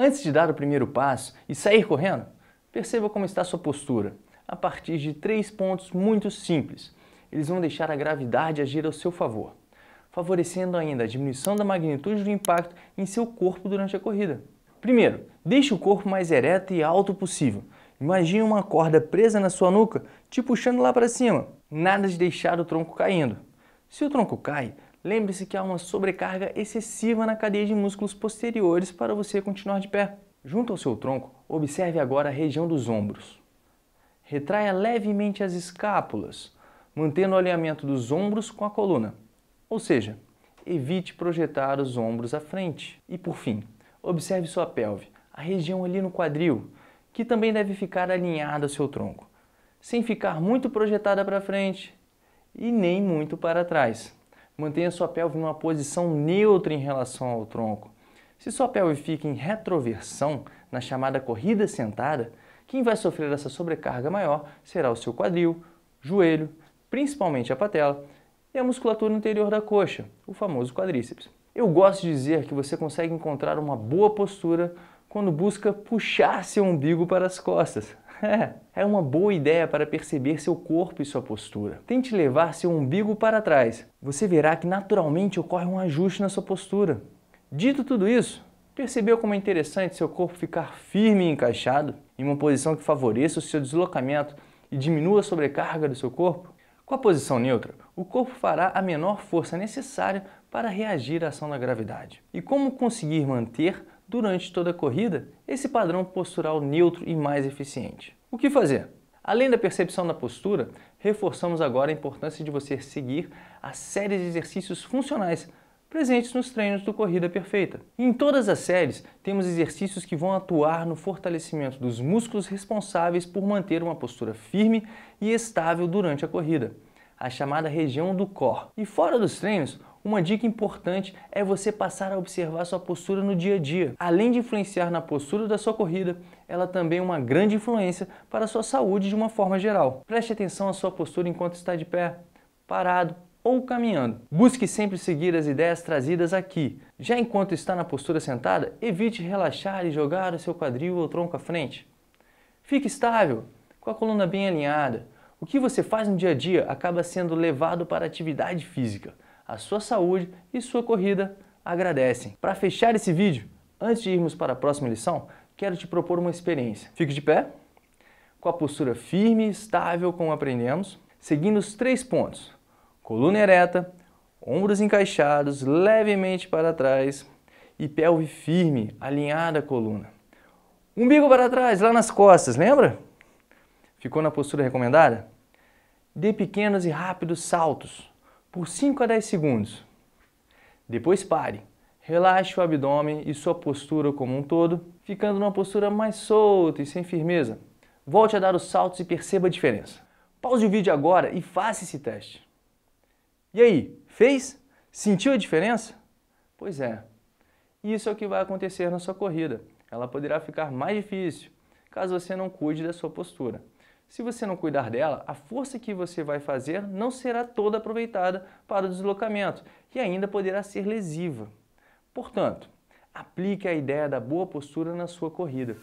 Antes de dar o primeiro passo e sair correndo, perceba como está sua postura, a partir de três pontos muito simples. Eles vão deixar a gravidade agir ao seu favor, favorecendo ainda a diminuição da magnitude do impacto em seu corpo durante a corrida. Primeiro, deixe o corpo mais ereto e alto possível. Imagine uma corda presa na sua nuca, te puxando lá para cima. Nada de deixar o tronco caindo. Se o tronco cai, Lembre-se que há uma sobrecarga excessiva na cadeia de músculos posteriores para você continuar de pé. Junto ao seu tronco, observe agora a região dos ombros. Retraia levemente as escápulas, mantendo o alinhamento dos ombros com a coluna. Ou seja, evite projetar os ombros à frente. E por fim, observe sua pelve, a região ali no quadril, que também deve ficar alinhada ao seu tronco, sem ficar muito projetada para frente e nem muito para trás. Mantenha sua pelve numa posição neutra em relação ao tronco. Se sua pelve fica em retroversão, na chamada corrida sentada, quem vai sofrer essa sobrecarga maior será o seu quadril, joelho, principalmente a patela, e a musculatura anterior da coxa, o famoso quadríceps. Eu gosto de dizer que você consegue encontrar uma boa postura quando busca puxar seu umbigo para as costas. É, é uma boa ideia para perceber seu corpo e sua postura. Tente levar seu umbigo para trás. Você verá que naturalmente ocorre um ajuste na sua postura. Dito tudo isso, percebeu como é interessante seu corpo ficar firme e encaixado em uma posição que favoreça o seu deslocamento e diminua a sobrecarga do seu corpo? Com a posição neutra, o corpo fará a menor força necessária para reagir à ação da gravidade. E como conseguir manter durante toda a corrida esse padrão postural neutro e mais eficiente. O que fazer? Além da percepção da postura, reforçamos agora a importância de você seguir a série de exercícios funcionais presentes nos treinos do Corrida Perfeita. Em todas as séries, temos exercícios que vão atuar no fortalecimento dos músculos responsáveis por manter uma postura firme e estável durante a corrida, a chamada região do core. E fora dos treinos, uma dica importante é você passar a observar sua postura no dia a dia. Além de influenciar na postura da sua corrida, ela também é uma grande influência para a sua saúde de uma forma geral. Preste atenção à sua postura enquanto está de pé, parado ou caminhando. Busque sempre seguir as ideias trazidas aqui. Já enquanto está na postura sentada, evite relaxar e jogar o seu quadril ou tronco à frente. Fique estável, com a coluna bem alinhada. O que você faz no dia a dia acaba sendo levado para a atividade física a sua saúde e sua corrida agradecem. Para fechar esse vídeo, antes de irmos para a próxima lição, quero te propor uma experiência. Fique de pé, com a postura firme e estável como aprendemos, seguindo os três pontos. Coluna ereta, ombros encaixados levemente para trás e pelve firme, alinhada à coluna. Umbigo para trás, lá nas costas, lembra? Ficou na postura recomendada? Dê pequenos e rápidos saltos por 5 a 10 segundos. Depois pare. Relaxe o abdômen e sua postura como um todo, ficando numa postura mais solta e sem firmeza. Volte a dar os saltos e perceba a diferença. Pause o vídeo agora e faça esse teste. E aí, fez? Sentiu a diferença? Pois é. Isso é o que vai acontecer na sua corrida. Ela poderá ficar mais difícil, caso você não cuide da sua postura. Se você não cuidar dela, a força que você vai fazer não será toda aproveitada para o deslocamento e ainda poderá ser lesiva. Portanto, aplique a ideia da boa postura na sua corrida.